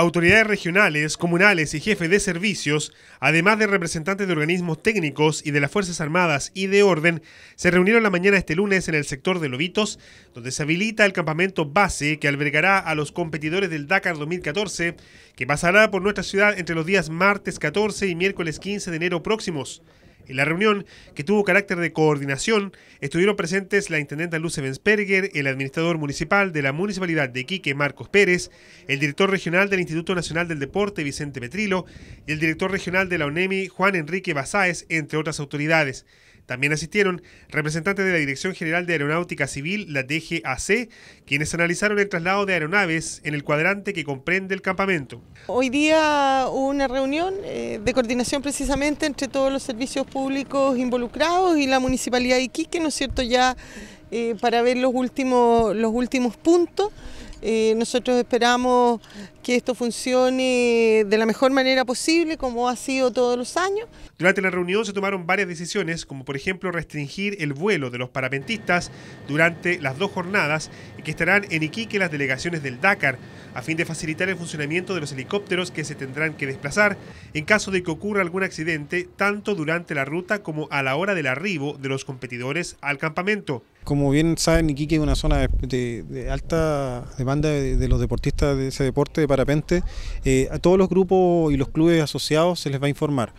Autoridades regionales, comunales y jefes de servicios, además de representantes de organismos técnicos y de las Fuerzas Armadas y de orden, se reunieron la mañana este lunes en el sector de Lobitos, donde se habilita el campamento base que albergará a los competidores del Dakar 2014, que pasará por nuestra ciudad entre los días martes 14 y miércoles 15 de enero próximos. En la reunión, que tuvo carácter de coordinación, estuvieron presentes la intendenta Luce wensperger el administrador municipal de la Municipalidad de Quique, Marcos Pérez, el director regional del Instituto Nacional del Deporte, Vicente Petrilo, y el director regional de la UNEMI, Juan Enrique Basáez, entre otras autoridades. También asistieron representantes de la Dirección General de Aeronáutica Civil, la DGAC, quienes analizaron el traslado de aeronaves en el cuadrante que comprende el campamento. Hoy día hubo una reunión eh, de coordinación precisamente entre todos los servicios públicos involucrados y la Municipalidad de Iquique, ¿no es cierto?, ya eh, para ver los últimos, los últimos puntos. Eh, nosotros esperamos que esto funcione de la mejor manera posible, como ha sido todos los años. Durante la reunión se tomaron varias decisiones, como por ejemplo restringir el vuelo de los parapentistas durante las dos jornadas y que estarán en Iquique las delegaciones del Dakar, a fin de facilitar el funcionamiento de los helicópteros que se tendrán que desplazar en caso de que ocurra algún accidente, tanto durante la ruta como a la hora del arribo de los competidores al campamento. Como bien saben, Iquique es una zona de, alta demanda de, los deportistas de ese deporte de parapente. Eh, a todos los grupos y los clubes asociados se les va a informar.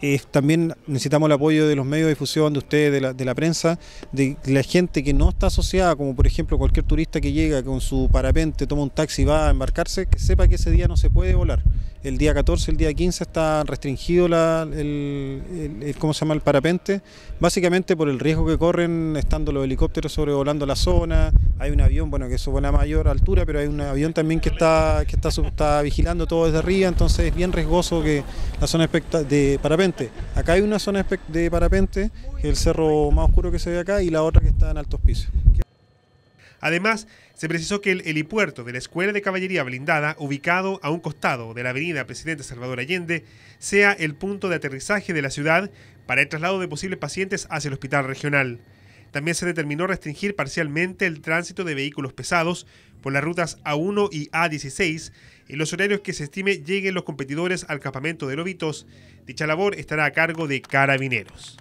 Eh, también necesitamos el apoyo de los medios de difusión, de ustedes, de la, de la, prensa, de la gente que no está asociada, como por ejemplo cualquier turista que llega con su parapente, toma un taxi y va a embarcarse, que sepa que ese día no se puede volar el día 14, el día 15 está restringido la, el, ¿cómo se llama? el parapente, básicamente por el riesgo que corren estando los helicópteros sobrevolando la zona, hay un avión, bueno, que supone a mayor altura, pero hay un avión también que está, que está, está vigilando todo desde arriba, entonces es bien riesgoso que la zona de parapente. Acá hay una zona de parapente, el cerro más oscuro que se ve acá, y la otra que está en altos pisos. Además, se precisó que el helipuerto de la Escuela de Caballería Blindada, ubicado a un costado de la avenida Presidente Salvador Allende, sea el punto de aterrizaje de la ciudad para el traslado de posibles pacientes hacia el hospital regional. También se determinó restringir parcialmente el tránsito de vehículos pesados por las rutas A1 y A16 en los horarios que se estime lleguen los competidores al campamento de Lobitos. Dicha labor estará a cargo de carabineros.